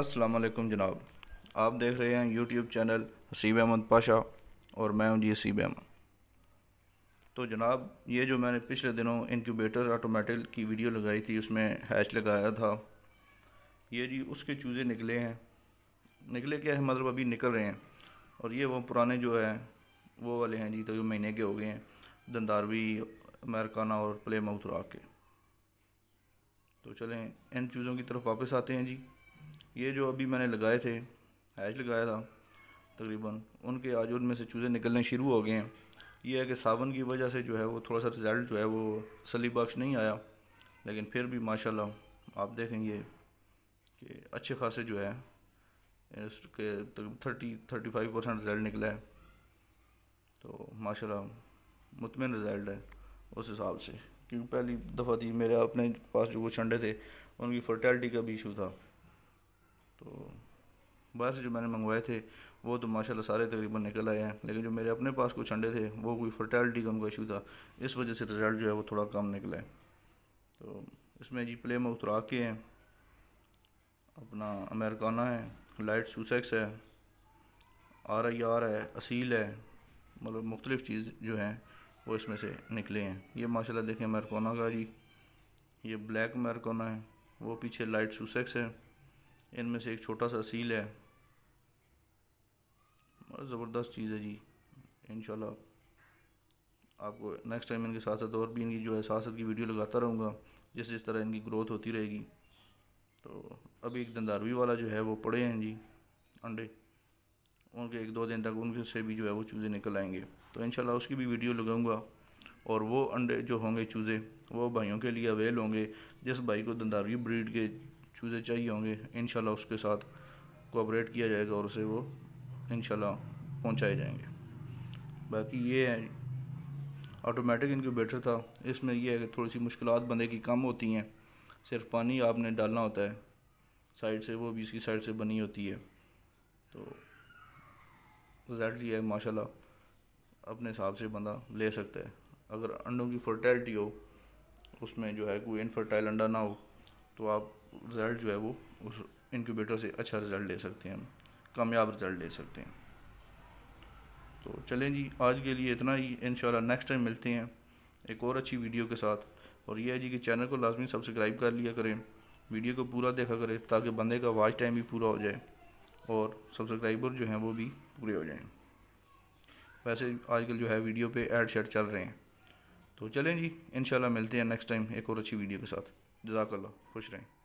अस्सलाम वालेकुम जनाब आप देख रहे हैं यूट्यूब चैनल हसीब अहमद पाशा और मैं हूं जी हसीब अहमद तो जनाब ये जो मैंने पिछले दिनों इनक्यूबेटर ऑटोमेटिक की वीडियो लगाई थी उसमें हैच लगाया था ये जी उसके चूज़े निकले हैं निकले क्या है मतलब अभी निकल रहे हैं और ये वो पुराने जो है वो वाले हैं जी तो जो महीने के हो गए हैं दंदारवी अमेरिकाना और प्ले माउथ के तो चलें इन चूज़ों की तरफ वापस आते हैं जी ये जो अभी मैंने लगाए थे हैच लगाया था तकरीबन उनके आज उनमें से चूज़े निकलने शुरू हो गए हैं ये है कि सावन की वजह से जो है वो थोड़ा सा रिज़ल्ट जो है वो सली बख्श नहीं आया लेकिन फिर भी माशाल्लाह आप देखेंगे कि अच्छे खासे जो है इसके thirty thirty five percent result निकला है तो माशाल्लाह मुतमिन रिज़ल्ट है उस हिसाब से क्योंकि पहली दफ़ा थी तो मेरे अपने पास जो वो छंडे थे उनकी फ़र्टेलिटी का भी इशू था तो बाहर से जो मैंने मंगवाए थे वो तो माशाल्लाह सारे तकरीबन निकल आए हैं लेकिन जो मेरे अपने पास कुछ अंडे थे वो कोई फर्टैलिटी का उनका इशू था इस वजह से रिज़ल्ट जो है वो थोड़ा कम निकला है तो इसमें जी प्ले में उतरा के हैं अपना अमेरिकाना है लाइट सूसेक्स है आर आई आर है असील है मतलब मुख्तलिफ़ चीज़ जो हैं वो इसमें से निकले हैं ये माशाल्लाह देखें अमेरिकाना का जी ये ब्लैक अमेरिकाना है वो पीछे लाइट सूसेक्स है इनमें से एक छोटा सा सील है और ज़बरदस्त चीज़ है जी इन आपको नेक्स्ट टाइम इनके साथ साथ और भी इनकी जो है साथ साथ की वीडियो लगाता रहूँगा जिस जिस तरह इनकी ग्रोथ होती रहेगी तो अभी एक दंदारवी वाला जो है वो पड़े हैं जी अंडे उनके एक दो दिन तक उनके से भी जो है वो चूज़े निकल आएंगे तो इन उसकी भी वीडियो लगाऊँगा और वो अंडे जो होंगे चूज़े वो भाइयों के लिए अवेल होंगे जिस भाई को दंदारवी ब्रीड के चूज़े चाहिए होंगे इन उसके साथ कोऑपरेट किया जाएगा और उसे वो इन पहुँचाए जाएंगे बाकी ये है ऑटोमेटिक इनक्यूबेटर था इसमें यह है कि थोड़ी सी मुश्किल बंदे की कम होती हैं सिर्फ पानी आपने डालना होता है साइड से वो भी इसकी साइड से बनी होती है तो रिजल्ट ये है माशाल्लाह अपने हिसाब से बंदा ले सकता है अगर अंडों की फर्टैलिटी हो उसमें जो है कोई इनफर्टाइल अंडा ना हो तो आप रिज़ल्ट जो है वो उस इनक्यूबेटर से अच्छा रिज़ल्ट ले सकते हैं कामयाब रिज़ल्ट ले सकते हैं तो चलें जी आज के लिए इतना ही इन नेक्स्ट टाइम मिलते हैं एक और अच्छी वीडियो के साथ और यह है जी कि चैनल को लाजमी सब्सक्राइब कर लिया करें वीडियो को पूरा देखा करें ताकि बंदे का वाच टाइम भी पूरा हो जाए और सब्सक्राइबर जो हैं वो भी पूरे हो जाएँ वैसे आजकल जो है वीडियो पे ऐड शेड चल रहे हैं तो चलें जी इन मिलते हैं नेक्स्ट टाइम एक और अच्छी वीडियो के साथ जजाकल्ला खुश रहें